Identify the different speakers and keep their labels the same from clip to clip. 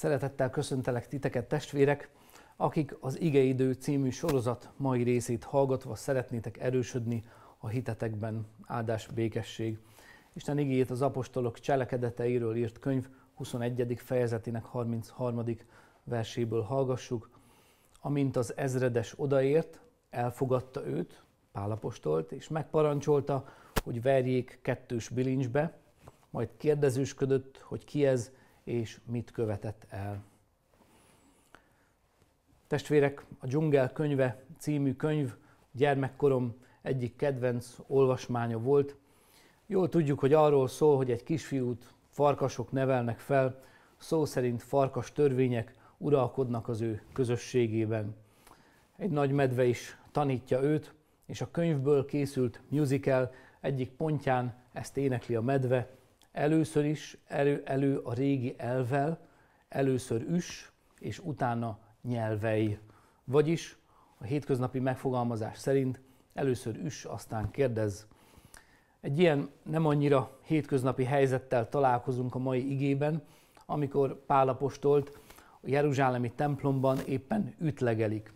Speaker 1: Szeretettel köszöntelek titeket testvérek, akik az Igeidő című sorozat mai részét hallgatva szeretnétek erősödni a hitetekben. Áldás békesség. Isten igéjét az apostolok cselekedeteiről írt könyv 21. fejezetének 33. verséből hallgassuk. Amint az ezredes odaért, elfogadta őt, Pálapostolt, és megparancsolta, hogy verjék kettős bilincsbe, majd kérdezősködött, hogy ki ez, és mit követett el. Testvérek, a Dzsungel könyve című könyv gyermekkorom egyik kedvenc olvasmánya volt. Jól tudjuk, hogy arról szól, hogy egy kisfiút farkasok nevelnek fel, szó szerint farkas törvények uralkodnak az ő közösségében. Egy nagy medve is tanítja őt, és a könyvből készült musical egyik pontján ezt énekli a medve, Először is elő, elő a régi elvel, először üs, és utána nyelvei. Vagyis a hétköznapi megfogalmazás szerint először üs, aztán kérdez. Egy ilyen nem annyira hétköznapi helyzettel találkozunk a mai igében, amikor Pálapostolt a Jeruzsálemi templomban éppen ütlegelik.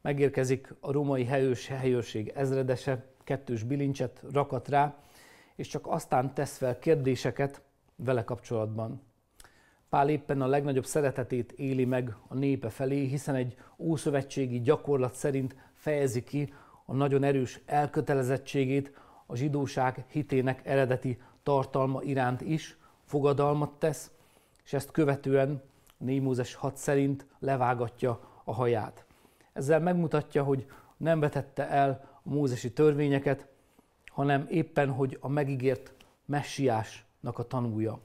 Speaker 1: Megérkezik a római helyős, helyőrség ezredese, kettős bilincset rakat rá, és csak aztán tesz fel kérdéseket vele kapcsolatban. Pál éppen a legnagyobb szeretetét éli meg a népe felé, hiszen egy ószövetségi gyakorlat szerint fejezi ki a nagyon erős elkötelezettségét a zsidóság hitének eredeti tartalma iránt is, fogadalmat tesz, és ezt követően Némózes hat szerint levágatja a haját. Ezzel megmutatja, hogy nem vetette el a mózesi törvényeket, hanem éppen, hogy a megígért messiásnak a tanúja.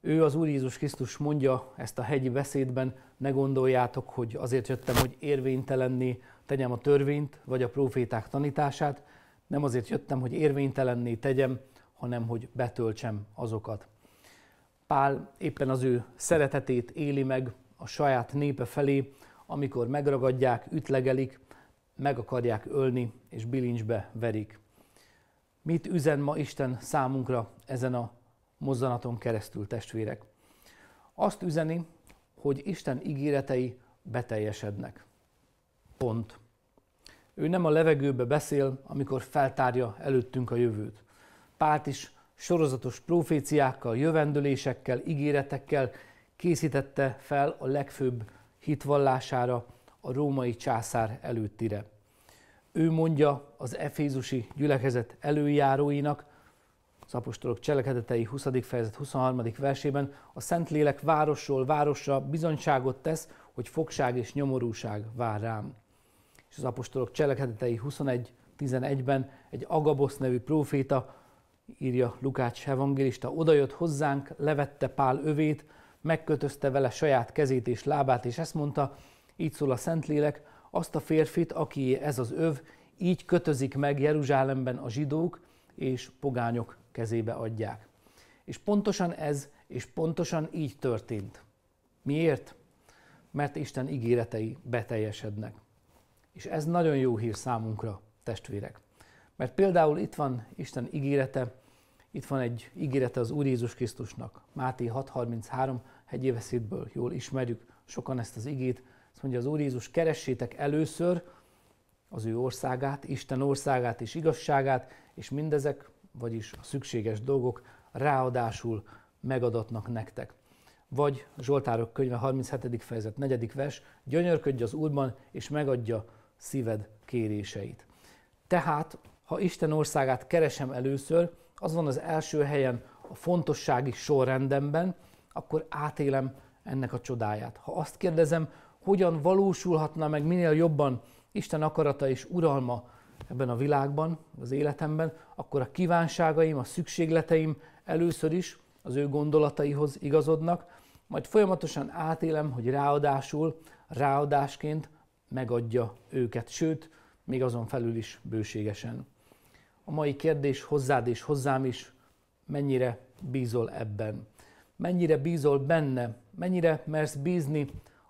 Speaker 1: Ő az Úr Jézus Krisztus mondja ezt a hegyi beszédben, ne gondoljátok, hogy azért jöttem, hogy érvénytelenné tegyem a törvényt, vagy a proféták tanítását, nem azért jöttem, hogy érvénytelenné tegyem, hanem hogy betöltsem azokat. Pál éppen az ő szeretetét éli meg a saját népe felé, amikor megragadják, ütlegelik, meg akarják ölni és bilincsbe verik. Mit üzen ma Isten számunkra ezen a mozzanaton keresztül, testvérek? Azt üzeni, hogy Isten ígéretei beteljesednek. Pont. Ő nem a levegőbe beszél, amikor feltárja előttünk a jövőt. Pált is sorozatos proféciákkal, jövendőlésekkel, ígéretekkel készítette fel a legfőbb hitvallására a római császár előttire ő mondja az Efézusi gyülekezet előjáróinak, az apostolok cselekedetei 20. fejezet 23. versében, a Szentlélek városról városra bizonyságot tesz, hogy fogság és nyomorúság vár rám. És az apostolok cselekedetei 21.11-ben egy Agabosz nevű próféta, írja Lukács evangélista, odajött hozzánk, levette Pál övét, megkötözte vele saját kezét és lábát, és ezt mondta, így szól a Szentlélek, azt a férfit, aki ez az öv, így kötözik meg Jeruzsálemben a zsidók és pogányok kezébe adják. És pontosan ez, és pontosan így történt. Miért? Mert Isten ígéretei beteljesednek. És ez nagyon jó hír számunkra, testvérek. Mert például itt van Isten ígérete, itt van egy ígérete az Úr Jézus Krisztusnak, Máté 6.33 hegyéveszédből jól ismerjük, sokan ezt az igét azt mondja az Úr Jézus, keressétek először az ő országát, Isten országát és igazságát, és mindezek, vagyis a szükséges dolgok ráadásul megadatnak nektek. Vagy Zsoltárok könyve 37. fejezet 4. vers, gyönyörködj az Úrban, és megadja szíved kéréseit. Tehát, ha Isten országát keresem először, az van az első helyen a fontossági sorrendemben, akkor átélem ennek a csodáját. Ha azt kérdezem, hogyan valósulhatna meg minél jobban Isten akarata és uralma ebben a világban, az életemben, akkor a kívánságaim, a szükségleteim először is az ő gondolataihoz igazodnak, majd folyamatosan átélem, hogy ráadásul, ráadásként megadja őket, sőt, még azon felül is bőségesen. A mai kérdés hozzád és hozzám is, mennyire bízol ebben? Mennyire bízol benne? Mennyire mersz bízni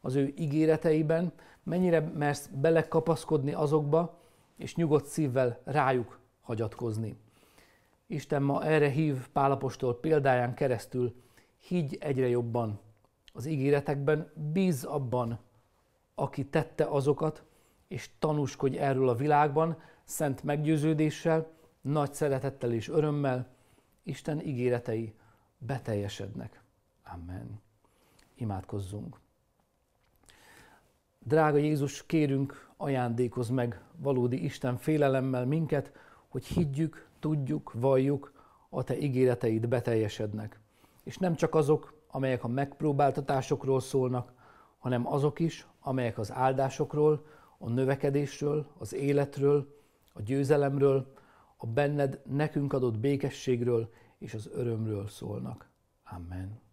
Speaker 1: az ő ígéreteiben, mennyire mersz belekapaszkodni azokba, és nyugodt szívvel rájuk hagyatkozni. Isten ma erre hív Pálapostól példáján keresztül, higgy egyre jobban az ígéretekben, bíz abban, aki tette azokat, és tanúskodj erről a világban, szent meggyőződéssel, nagy szeretettel és örömmel, Isten ígéretei beteljesednek. Amen. Imádkozzunk. Drága Jézus, kérünk, ajándékozz meg valódi Isten félelemmel minket, hogy higgyük, tudjuk, valljuk, a Te ígéreteid beteljesednek. És nem csak azok, amelyek a megpróbáltatásokról szólnak, hanem azok is, amelyek az áldásokról, a növekedésről, az életről, a győzelemről, a benned nekünk adott békességről és az örömről szólnak. Amen.